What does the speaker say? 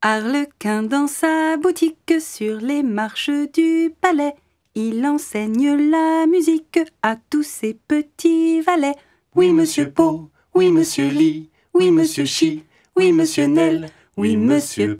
Arlequin dans sa boutique sur les marches du palais, il enseigne la musique à tous ses petits valets. Oui, monsieur Pau, oui, monsieur Li, oui, monsieur Chi, oui, monsieur Nel, oui, monsieur